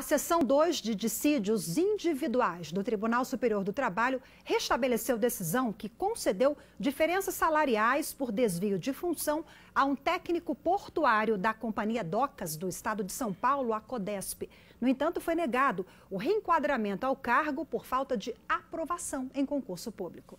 A sessão 2 de dissídios individuais do Tribunal Superior do Trabalho restabeleceu decisão que concedeu diferenças salariais por desvio de função a um técnico portuário da Companhia Docas do Estado de São Paulo, a Codesp. No entanto, foi negado o reenquadramento ao cargo por falta de aprovação em concurso público.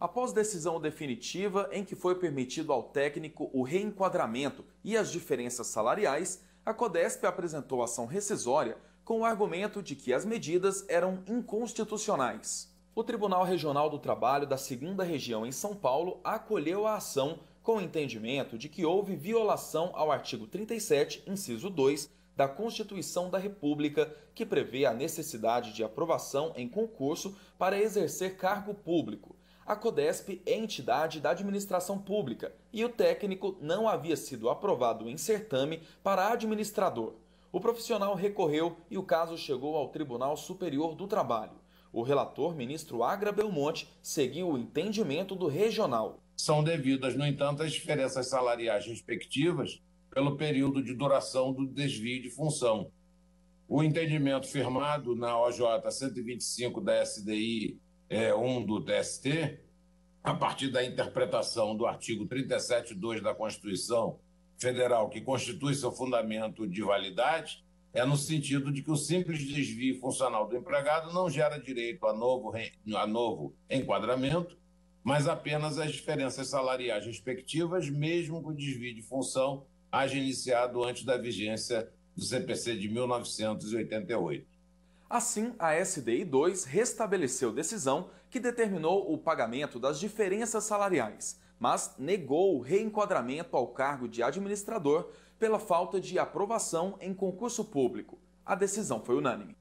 Após decisão definitiva em que foi permitido ao técnico o reenquadramento e as diferenças salariais, a Codesp apresentou ação rescisória com o argumento de que as medidas eram inconstitucionais. O Tribunal Regional do Trabalho da 2 Região em São Paulo acolheu a ação com o entendimento de que houve violação ao artigo 37, inciso 2 da Constituição da República, que prevê a necessidade de aprovação em concurso para exercer cargo público a CODESP é entidade da administração pública e o técnico não havia sido aprovado em certame para administrador. O profissional recorreu e o caso chegou ao Tribunal Superior do Trabalho. O relator, ministro Agra Belmonte, seguiu o entendimento do regional. São devidas, no entanto, as diferenças salariais respectivas pelo período de duração do desvio de função. O entendimento firmado na OJ 125 da SDI é, 1 do TST, a partir da interpretação do artigo 37.2 da Constituição Federal, que constitui seu fundamento de validade, é no sentido de que o simples desvio funcional do empregado não gera direito a novo, a novo enquadramento, mas apenas as diferenças salariais respectivas, mesmo que o desvio de função haja iniciado antes da vigência do CPC de 1988. Assim, a SDI 2 restabeleceu decisão que determinou o pagamento das diferenças salariais, mas negou o reenquadramento ao cargo de administrador pela falta de aprovação em concurso público. A decisão foi unânime.